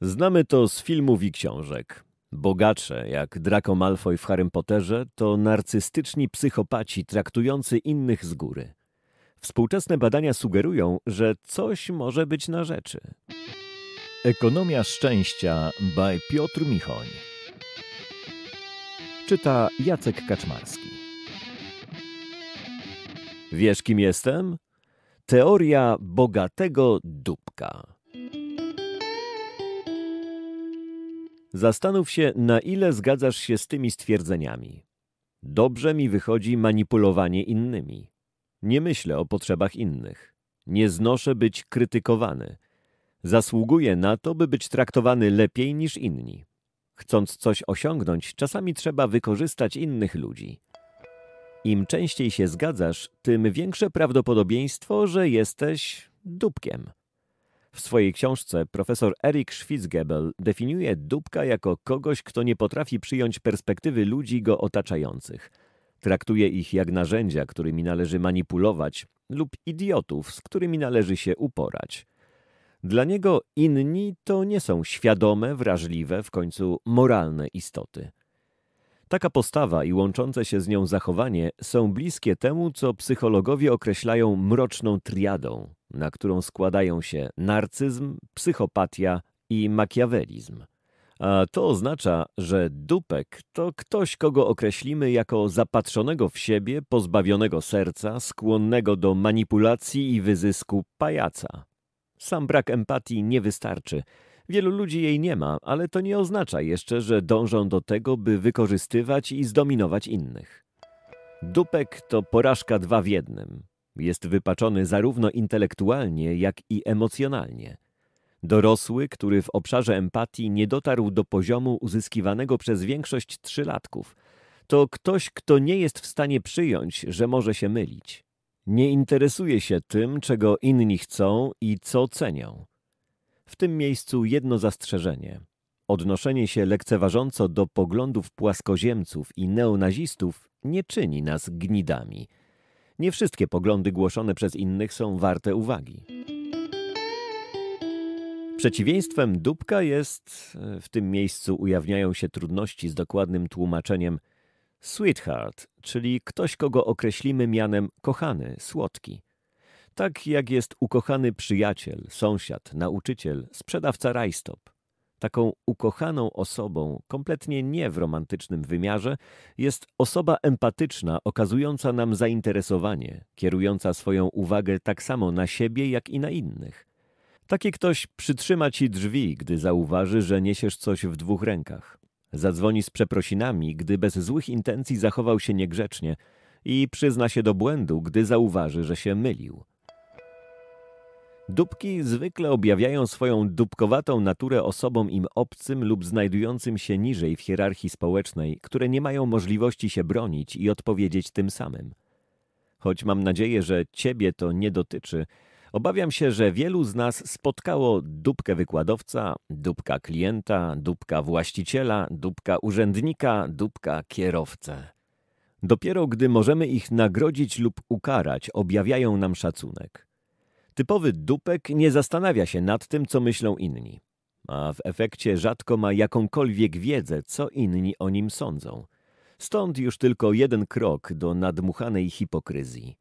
Znamy to z filmów i książek. Bogacze, jak Draco Malfoy w Harrym Potterze, to narcystyczni psychopaci traktujący innych z góry. Współczesne badania sugerują, że coś może być na rzeczy. Ekonomia szczęścia by Piotr Michoń. Czyta Jacek Kaczmarski. Wiesz kim jestem? Teoria bogatego dupka. Zastanów się, na ile zgadzasz się z tymi stwierdzeniami. Dobrze mi wychodzi manipulowanie innymi. Nie myślę o potrzebach innych. Nie znoszę być krytykowany. Zasługuję na to, by być traktowany lepiej niż inni. Chcąc coś osiągnąć, czasami trzeba wykorzystać innych ludzi. Im częściej się zgadzasz, tym większe prawdopodobieństwo, że jesteś dupkiem. W swojej książce profesor Erik Schwitzgebel definiuje dupka jako kogoś, kto nie potrafi przyjąć perspektywy ludzi go otaczających. Traktuje ich jak narzędzia, którymi należy manipulować, lub idiotów, z którymi należy się uporać. Dla niego inni to nie są świadome, wrażliwe, w końcu moralne istoty. Taka postawa i łączące się z nią zachowanie są bliskie temu, co psychologowie określają mroczną triadą, na którą składają się narcyzm, psychopatia i makiawelizm. A to oznacza, że dupek to ktoś, kogo określimy jako zapatrzonego w siebie, pozbawionego serca, skłonnego do manipulacji i wyzysku pajaca. Sam brak empatii nie wystarczy – Wielu ludzi jej nie ma, ale to nie oznacza jeszcze, że dążą do tego, by wykorzystywać i zdominować innych. Dupek to porażka dwa w jednym. Jest wypaczony zarówno intelektualnie, jak i emocjonalnie. Dorosły, który w obszarze empatii nie dotarł do poziomu uzyskiwanego przez większość trzylatków, to ktoś, kto nie jest w stanie przyjąć, że może się mylić. Nie interesuje się tym, czego inni chcą i co cenią. W tym miejscu jedno zastrzeżenie. Odnoszenie się lekceważąco do poglądów płaskoziemców i neonazistów nie czyni nas gnidami. Nie wszystkie poglądy głoszone przez innych są warte uwagi. Przeciwieństwem dupka jest, w tym miejscu ujawniają się trudności z dokładnym tłumaczeniem, sweetheart, czyli ktoś, kogo określimy mianem kochany, słodki. Tak jak jest ukochany przyjaciel, sąsiad, nauczyciel, sprzedawca rajstop. Taką ukochaną osobą, kompletnie nie w romantycznym wymiarze, jest osoba empatyczna, okazująca nam zainteresowanie, kierująca swoją uwagę tak samo na siebie, jak i na innych. Taki ktoś przytrzyma ci drzwi, gdy zauważy, że niesiesz coś w dwóch rękach. Zadzwoni z przeprosinami, gdy bez złych intencji zachował się niegrzecznie i przyzna się do błędu, gdy zauważy, że się mylił. Dupki zwykle objawiają swoją dupkowatą naturę osobom im obcym lub znajdującym się niżej w hierarchii społecznej, które nie mają możliwości się bronić i odpowiedzieć tym samym. Choć mam nadzieję, że ciebie to nie dotyczy, obawiam się, że wielu z nas spotkało dupkę wykładowca, dupka klienta, dupka właściciela, dupka urzędnika, dupka kierowcę. Dopiero gdy możemy ich nagrodzić lub ukarać, objawiają nam szacunek. Typowy dupek nie zastanawia się nad tym, co myślą inni, a w efekcie rzadko ma jakąkolwiek wiedzę, co inni o nim sądzą. Stąd już tylko jeden krok do nadmuchanej hipokryzji.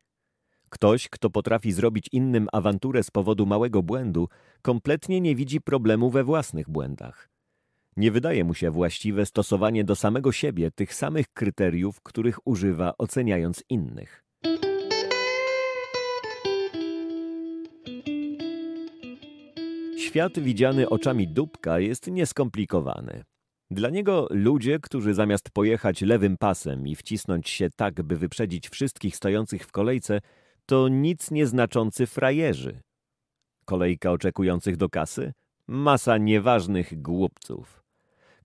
Ktoś, kto potrafi zrobić innym awanturę z powodu małego błędu, kompletnie nie widzi problemu we własnych błędach. Nie wydaje mu się właściwe stosowanie do samego siebie tych samych kryteriów, których używa oceniając innych. Świat widziany oczami Dubka jest nieskomplikowany. Dla niego ludzie, którzy zamiast pojechać lewym pasem i wcisnąć się tak, by wyprzedzić wszystkich stojących w kolejce, to nic nieznaczący frajerzy. Kolejka oczekujących do kasy? Masa nieważnych głupców.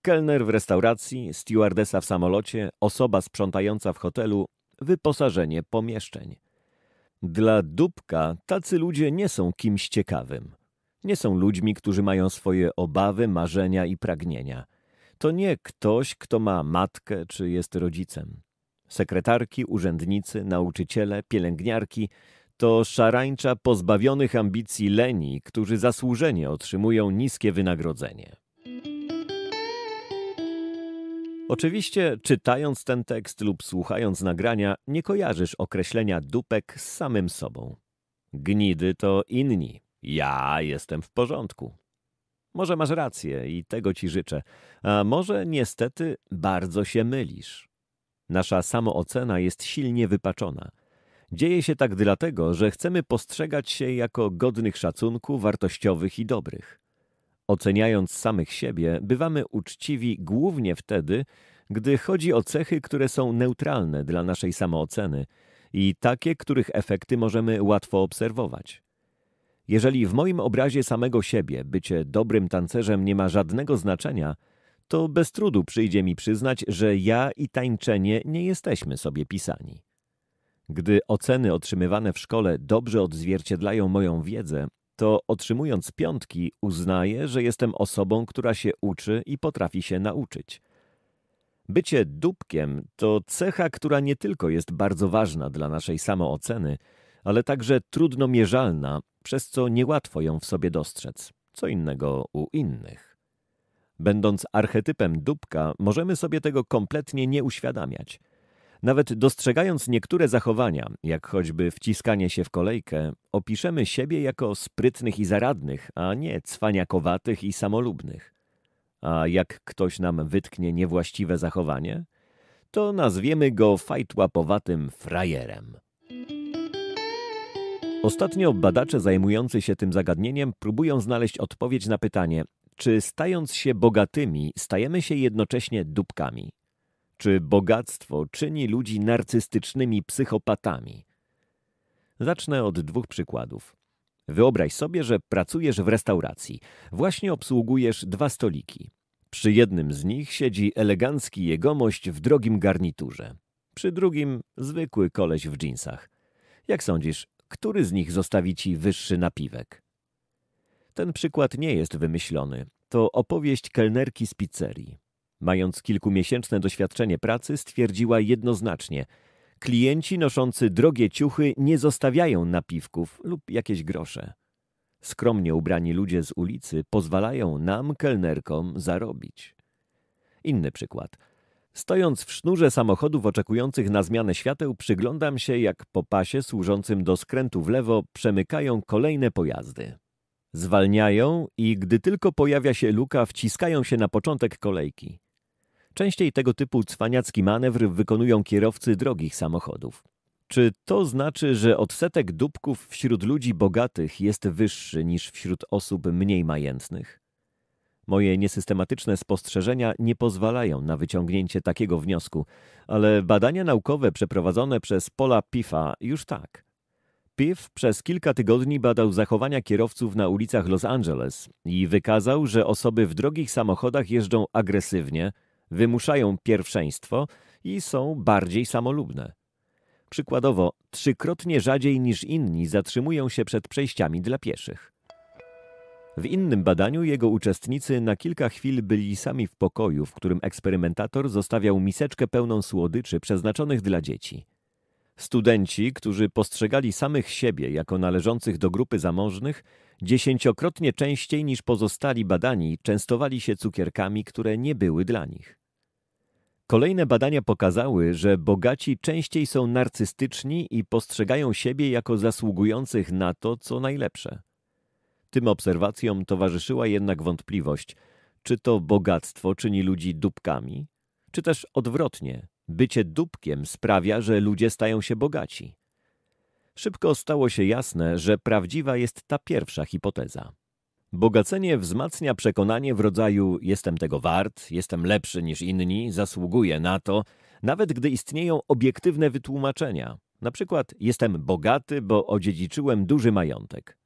Kelner w restauracji, stewardesa w samolocie, osoba sprzątająca w hotelu, wyposażenie pomieszczeń. Dla Dubka tacy ludzie nie są kimś ciekawym – nie są ludźmi, którzy mają swoje obawy, marzenia i pragnienia. To nie ktoś, kto ma matkę czy jest rodzicem. Sekretarki, urzędnicy, nauczyciele, pielęgniarki to szarańcza pozbawionych ambicji leni, którzy zasłużenie otrzymują niskie wynagrodzenie. Oczywiście, czytając ten tekst lub słuchając nagrania, nie kojarzysz określenia dupek z samym sobą. Gnidy to inni. Ja jestem w porządku. Może masz rację i tego ci życzę, a może niestety bardzo się mylisz. Nasza samoocena jest silnie wypaczona. Dzieje się tak dlatego, że chcemy postrzegać się jako godnych szacunku, wartościowych i dobrych. Oceniając samych siebie, bywamy uczciwi głównie wtedy, gdy chodzi o cechy, które są neutralne dla naszej samooceny i takie, których efekty możemy łatwo obserwować. Jeżeli w moim obrazie samego siebie bycie dobrym tancerzem nie ma żadnego znaczenia, to bez trudu przyjdzie mi przyznać, że ja i tańczenie nie jesteśmy sobie pisani. Gdy oceny otrzymywane w szkole dobrze odzwierciedlają moją wiedzę, to otrzymując piątki uznaję, że jestem osobą, która się uczy i potrafi się nauczyć. Bycie dupkiem to cecha, która nie tylko jest bardzo ważna dla naszej samooceny, ale także trudno mierzalna przez co niełatwo ją w sobie dostrzec, co innego u innych. Będąc archetypem dupka, możemy sobie tego kompletnie nie uświadamiać. Nawet dostrzegając niektóre zachowania, jak choćby wciskanie się w kolejkę, opiszemy siebie jako sprytnych i zaradnych, a nie cwaniakowatych i samolubnych. A jak ktoś nam wytknie niewłaściwe zachowanie, to nazwiemy go fajtłapowatym frajerem. Ostatnio badacze zajmujący się tym zagadnieniem próbują znaleźć odpowiedź na pytanie, czy stając się bogatymi, stajemy się jednocześnie dupkami? Czy bogactwo czyni ludzi narcystycznymi psychopatami? Zacznę od dwóch przykładów. Wyobraź sobie, że pracujesz w restauracji. Właśnie obsługujesz dwa stoliki. Przy jednym z nich siedzi elegancki jegomość w drogim garniturze. Przy drugim zwykły koleś w dżinsach. Jak sądzisz, który z nich zostawi ci wyższy napiwek? Ten przykład nie jest wymyślony. To opowieść kelnerki z pizzerii. Mając kilkumiesięczne doświadczenie pracy, stwierdziła jednoznacznie – Klienci noszący drogie ciuchy nie zostawiają napiwków lub jakieś grosze. Skromnie ubrani ludzie z ulicy pozwalają nam, kelnerkom, zarobić. Inny przykład – Stojąc w sznurze samochodów oczekujących na zmianę świateł, przyglądam się, jak po pasie służącym do skrętu w lewo przemykają kolejne pojazdy. Zwalniają i gdy tylko pojawia się luka, wciskają się na początek kolejki. Częściej tego typu cwaniacki manewr wykonują kierowcy drogich samochodów. Czy to znaczy, że odsetek dupków wśród ludzi bogatych jest wyższy niż wśród osób mniej majętnych? Moje niesystematyczne spostrzeżenia nie pozwalają na wyciągnięcie takiego wniosku, ale badania naukowe przeprowadzone przez Pola Pifa już tak. Piff przez kilka tygodni badał zachowania kierowców na ulicach Los Angeles i wykazał, że osoby w drogich samochodach jeżdżą agresywnie, wymuszają pierwszeństwo i są bardziej samolubne. Przykładowo, trzykrotnie rzadziej niż inni zatrzymują się przed przejściami dla pieszych. W innym badaniu jego uczestnicy na kilka chwil byli sami w pokoju, w którym eksperymentator zostawiał miseczkę pełną słodyczy przeznaczonych dla dzieci. Studenci, którzy postrzegali samych siebie jako należących do grupy zamożnych, dziesięciokrotnie częściej niż pozostali badani częstowali się cukierkami, które nie były dla nich. Kolejne badania pokazały, że bogaci częściej są narcystyczni i postrzegają siebie jako zasługujących na to, co najlepsze. Tym obserwacjom towarzyszyła jednak wątpliwość, czy to bogactwo czyni ludzi dupkami, czy też odwrotnie, bycie dupkiem sprawia, że ludzie stają się bogaci. Szybko stało się jasne, że prawdziwa jest ta pierwsza hipoteza. Bogacenie wzmacnia przekonanie w rodzaju jestem tego wart, jestem lepszy niż inni, zasługuję na to, nawet gdy istnieją obiektywne wytłumaczenia. Na przykład jestem bogaty, bo odziedziczyłem duży majątek.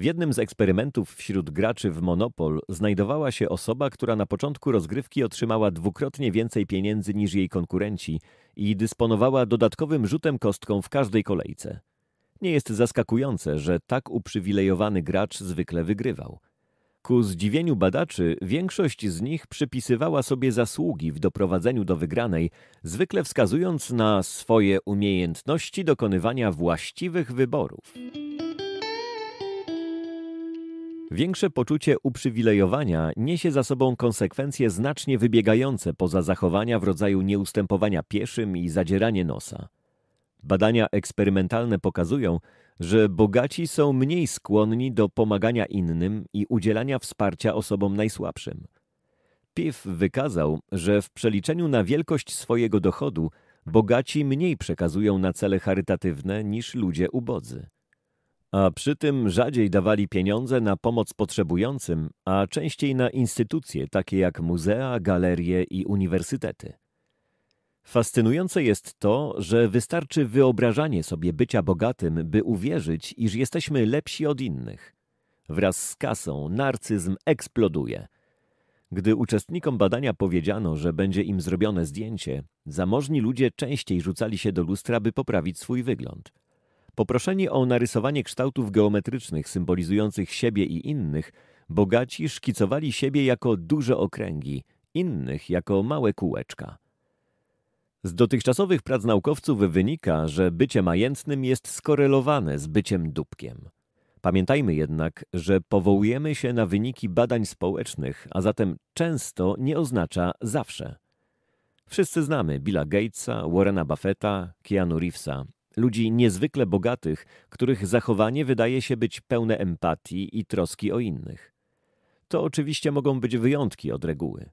W jednym z eksperymentów wśród graczy w Monopol znajdowała się osoba, która na początku rozgrywki otrzymała dwukrotnie więcej pieniędzy niż jej konkurenci i dysponowała dodatkowym rzutem kostką w każdej kolejce. Nie jest zaskakujące, że tak uprzywilejowany gracz zwykle wygrywał. Ku zdziwieniu badaczy, większość z nich przypisywała sobie zasługi w doprowadzeniu do wygranej, zwykle wskazując na swoje umiejętności dokonywania właściwych wyborów. Większe poczucie uprzywilejowania niesie za sobą konsekwencje znacznie wybiegające poza zachowania w rodzaju nieustępowania pieszym i zadzieranie nosa. Badania eksperymentalne pokazują, że bogaci są mniej skłonni do pomagania innym i udzielania wsparcia osobom najsłabszym. Piff wykazał, że w przeliczeniu na wielkość swojego dochodu bogaci mniej przekazują na cele charytatywne niż ludzie ubodzy a przy tym rzadziej dawali pieniądze na pomoc potrzebującym, a częściej na instytucje takie jak muzea, galerie i uniwersytety. Fascynujące jest to, że wystarczy wyobrażanie sobie bycia bogatym, by uwierzyć, iż jesteśmy lepsi od innych. Wraz z kasą narcyzm eksploduje. Gdy uczestnikom badania powiedziano, że będzie im zrobione zdjęcie, zamożni ludzie częściej rzucali się do lustra, by poprawić swój wygląd – Poproszeni o narysowanie kształtów geometrycznych symbolizujących siebie i innych, bogaci szkicowali siebie jako duże okręgi, innych jako małe kółeczka. Z dotychczasowych prac naukowców wynika, że bycie majętnym jest skorelowane z byciem dupkiem. Pamiętajmy jednak, że powołujemy się na wyniki badań społecznych, a zatem często nie oznacza zawsze. Wszyscy znamy Billa Gatesa, Warrena Buffetta, Keanu Reevesa, ludzi niezwykle bogatych, których zachowanie wydaje się być pełne empatii i troski o innych. To oczywiście mogą być wyjątki od reguły.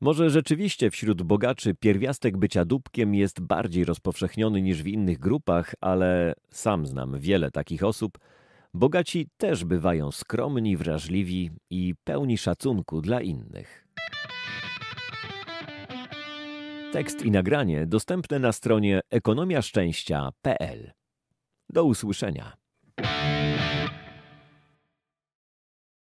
Może rzeczywiście wśród bogaczy pierwiastek bycia dupkiem jest bardziej rozpowszechniony niż w innych grupach, ale sam znam wiele takich osób. Bogaci też bywają skromni, wrażliwi i pełni szacunku dla innych. Tekst i nagranie dostępne na stronie ekonomiaszczęścia.pl. Do usłyszenia.